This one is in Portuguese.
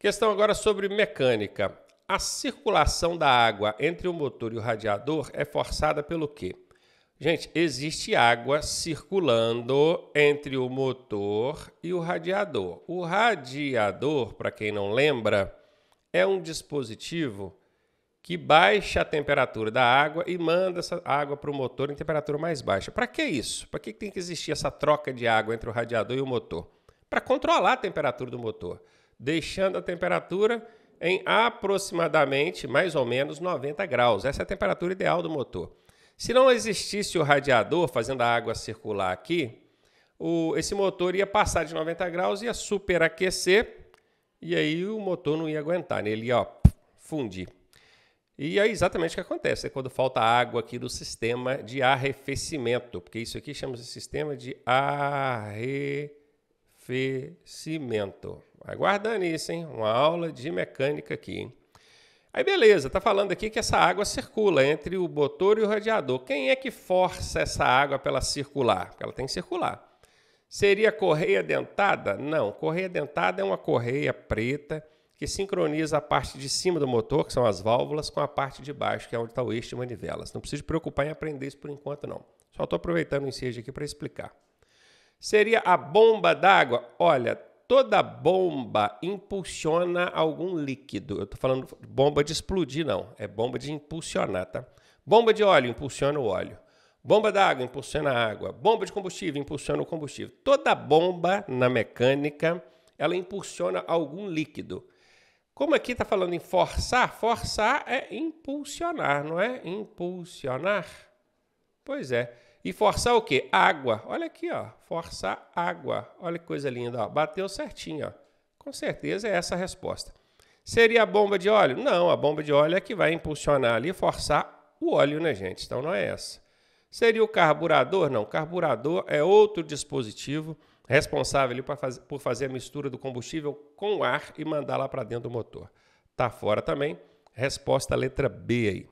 Questão agora sobre mecânica. A circulação da água entre o motor e o radiador é forçada pelo quê? Gente, existe água circulando entre o motor e o radiador. O radiador, para quem não lembra, é um dispositivo que baixa a temperatura da água e manda essa água para o motor em temperatura mais baixa. Para que isso? Para que tem que existir essa troca de água entre o radiador e o motor? Para controlar a temperatura do motor deixando a temperatura em aproximadamente, mais ou menos, 90 graus. Essa é a temperatura ideal do motor. Se não existisse o radiador fazendo a água circular aqui, o, esse motor ia passar de 90 graus, ia superaquecer e aí o motor não ia aguentar, né? ele ia ó, fundir. E é exatamente o que acontece, é quando falta água aqui do sistema de arrefecimento, porque isso aqui chama de sistema de arrefecimento arrefecimento. Aguardando isso, hein? Uma aula de mecânica aqui, hein? Aí beleza, tá falando aqui que essa água circula entre o motor e o radiador. Quem é que força essa água para ela circular? Porque ela tem que circular. Seria correia dentada? Não, correia dentada é uma correia preta que sincroniza a parte de cima do motor, que são as válvulas, com a parte de baixo, que é onde está o eixo de manivelas. Não precisa preocupar em aprender isso por enquanto, não. Só estou aproveitando o ensejo aqui para explicar. Seria a bomba d'água? Olha, toda bomba impulsiona algum líquido. Eu estou falando bomba de explodir, não. É bomba de impulsionar, tá? Bomba de óleo impulsiona o óleo. Bomba d'água impulsiona a água. Bomba de combustível impulsiona o combustível. Toda bomba na mecânica, ela impulsiona algum líquido. Como aqui está falando em forçar, forçar é impulsionar, não é? Impulsionar. Pois é. E forçar o quê? Água. Olha aqui, ó. Forçar água. Olha que coisa linda, ó. Bateu certinho, ó. Com certeza é essa a resposta. Seria a bomba de óleo? Não, a bomba de óleo é que vai impulsionar ali, e forçar o óleo, né, gente? Então não é essa. Seria o carburador? Não, carburador é outro dispositivo responsável faz... por fazer a mistura do combustível com o ar e mandar lá para dentro do motor. Tá fora também. Resposta letra B aí.